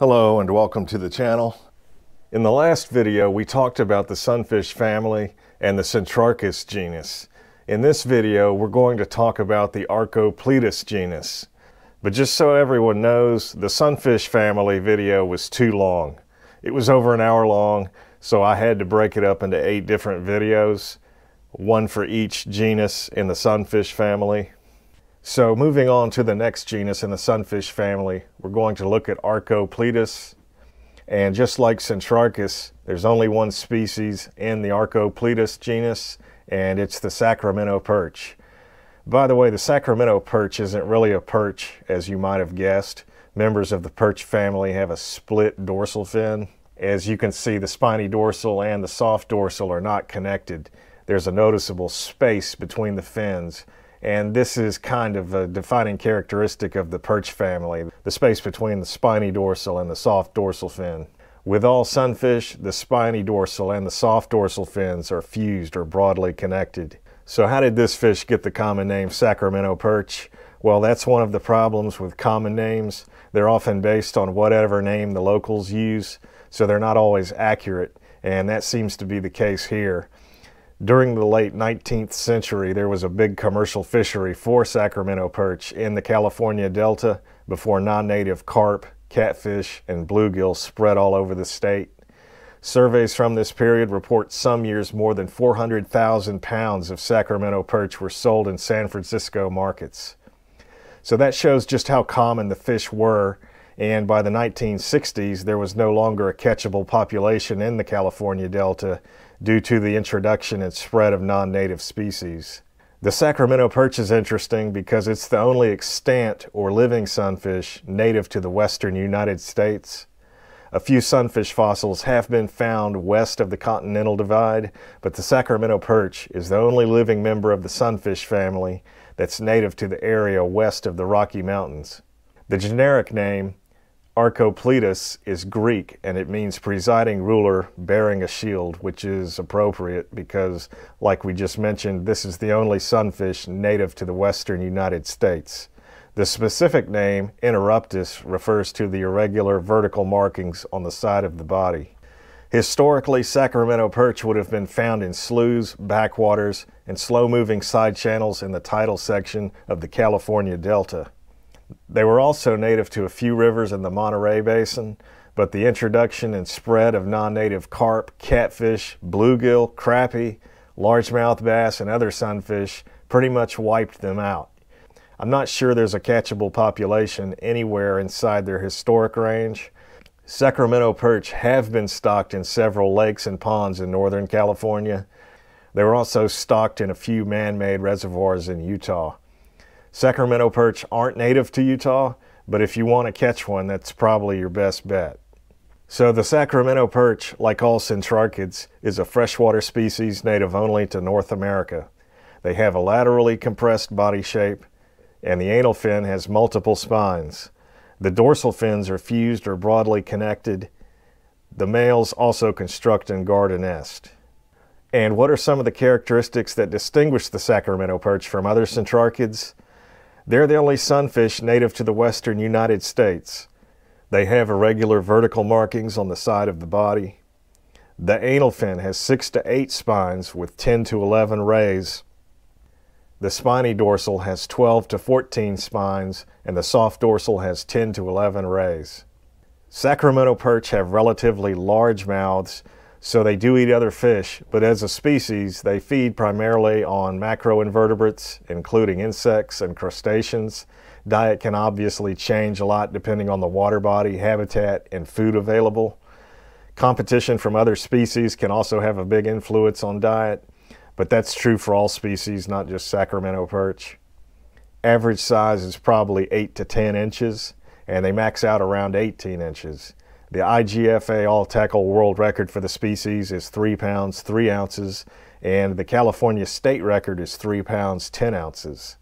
Hello and welcome to the channel. In the last video, we talked about the sunfish family and the Centrarchus genus. In this video, we're going to talk about the Arcopletus genus. But just so everyone knows, the sunfish family video was too long. It was over an hour long, so I had to break it up into eight different videos, one for each genus in the sunfish family. So moving on to the next genus in the sunfish family, we're going to look at Arcopletus. And just like Centrarchus, there's only one species in the Arcopletus genus, and it's the Sacramento perch. By the way, the Sacramento perch isn't really a perch, as you might have guessed. Members of the perch family have a split dorsal fin. As you can see, the spiny dorsal and the soft dorsal are not connected. There's a noticeable space between the fins, and this is kind of a defining characteristic of the perch family, the space between the spiny dorsal and the soft dorsal fin. With all sunfish, the spiny dorsal and the soft dorsal fins are fused or broadly connected. So how did this fish get the common name Sacramento perch? Well, that's one of the problems with common names. They're often based on whatever name the locals use, so they're not always accurate, and that seems to be the case here during the late 19th century, there was a big commercial fishery for Sacramento perch in the California Delta before non native carp, catfish, and bluegill spread all over the state. Surveys from this period report some years more than 400,000 pounds of Sacramento perch were sold in San Francisco markets. So that shows just how common the fish were and by the 1960s, there was no longer a catchable population in the California Delta due to the introduction and spread of non native species. The Sacramento perch is interesting because it's the only extant or living sunfish native to the western United States. A few sunfish fossils have been found west of the Continental Divide, but the Sacramento perch is the only living member of the sunfish family that's native to the area west of the Rocky Mountains. The generic name, Archopletus is Greek and it means presiding ruler bearing a shield, which is appropriate because, like we just mentioned, this is the only sunfish native to the western United States. The specific name, interruptus, refers to the irregular vertical markings on the side of the body. Historically, Sacramento perch would have been found in sloughs, backwaters, and slow moving side channels in the tidal section of the California Delta. They were also native to a few rivers in the Monterey Basin, but the introduction and spread of non native carp, catfish, bluegill, crappie, largemouth bass, and other sunfish pretty much wiped them out. I'm not sure there's a catchable population anywhere inside their historic range. Sacramento perch have been stocked in several lakes and ponds in Northern California. They were also stocked in a few man made reservoirs in Utah. Sacramento perch aren't native to Utah, but if you want to catch one, that's probably your best bet. So the Sacramento perch, like all centrarchids, is a freshwater species native only to North America. They have a laterally compressed body shape, and the anal fin has multiple spines. The dorsal fins are fused or broadly connected. The males also construct and guard a nest. And what are some of the characteristics that distinguish the Sacramento perch from other centrarchids? They're the only sunfish native to the western United States. They have irregular vertical markings on the side of the body. The anal fin has 6 to 8 spines with 10 to 11 rays. The spiny dorsal has 12 to 14 spines and the soft dorsal has 10 to 11 rays. Sacramento perch have relatively large mouths so they do eat other fish, but as a species, they feed primarily on macroinvertebrates, including insects and crustaceans. Diet can obviously change a lot depending on the water body, habitat, and food available. Competition from other species can also have a big influence on diet, but that's true for all species, not just Sacramento perch. Average size is probably 8 to 10 inches, and they max out around 18 inches. The IGFA all tackle world record for the species is 3 pounds 3 ounces, and the California state record is 3 pounds 10 ounces.